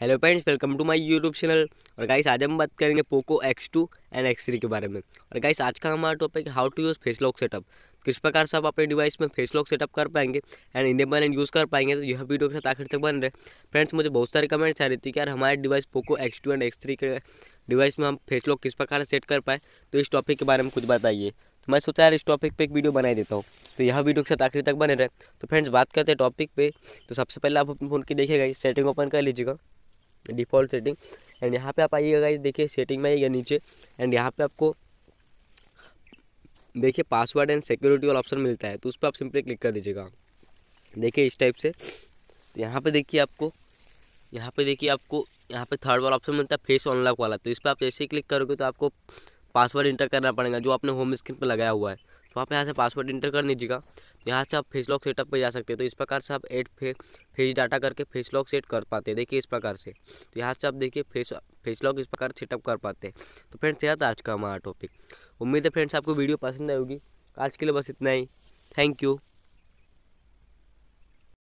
hello friends welcome to my YouTube channel और guys आज हम बात करेंगे पोको X2 एंड एक्स के बारे में और गाइस आज का हमारा topic how to use face lock setup किस प्रकार से आप अपने डिवाइस में फेस लॉक सेटअप कर पाएंगे एंड इंडिपेंडेंट यूज़ कर पाएंगे तो यह वीडियो के साथ आखिर तक बन रहे फ्रेंड्स मुझे बहुत सारे कमेंट्स आ रही थी कि यार हमारे device Poco X and X के डिवाइस में हम फेस लॉक किस प्रकार से सेट कर पाए तो इस टॉपिक के बारे में कुछ बताइए तो मैं सोचा यार इस टॉपिक पे एक वीडियो बनाई देता हूँ तो यह वीडियो के साथ आखिर तक बने रहे तो फ्रेंड्स बात करते हैं टॉपिक पे तो सबसे पहले आप अपने फ़ोन की देखिएगा सेटिंग ओपन कर लीजिएगा डिफ़ॉल्ट सेटिंग एंड यहाँ पे आप आइएगा देखिए सेटिंग में आइएगा नीचे एंड यहाँ पे आपको देखिए पासवर्ड एंड सिक्योरिटी वाला ऑप्शन मिलता है तो उस पर आप सिंपली क्लिक कर दीजिएगा देखिए इस टाइप से तो यहाँ पे देखिए आपको यहाँ पे देखिए आपको यहाँ पे थर्ड वाला ऑप्शन मिलता है फेस अनलॉक वाला तो इस पर आप जैसे ही क्लिक करोगे तो आपको पासवर्ड इंटर करना पड़ेगा जो आपने होम स्क्रीन पर लगाया हुआ है तो आप यहाँ से पासवर्ड इंटर कर दीजिएगा यहाँ से आप फेस लॉक सेटअप पे जा सकते हैं तो इस प्रकार से आप एड फे फेस डाटा करके फेस लॉक सेट कर पाते हैं देखिए इस प्रकार से तो यहाँ से आप देखिए फेस फेस लॉक इस प्रकार सेटअप कर पाते हैं तो फ्रेंड्स यहाँ आज का हमारा टॉपिक उम्मीद है फ्रेंड्स आपको वीडियो पसंद आएगी आज के लिए बस इतना ही थैंक यू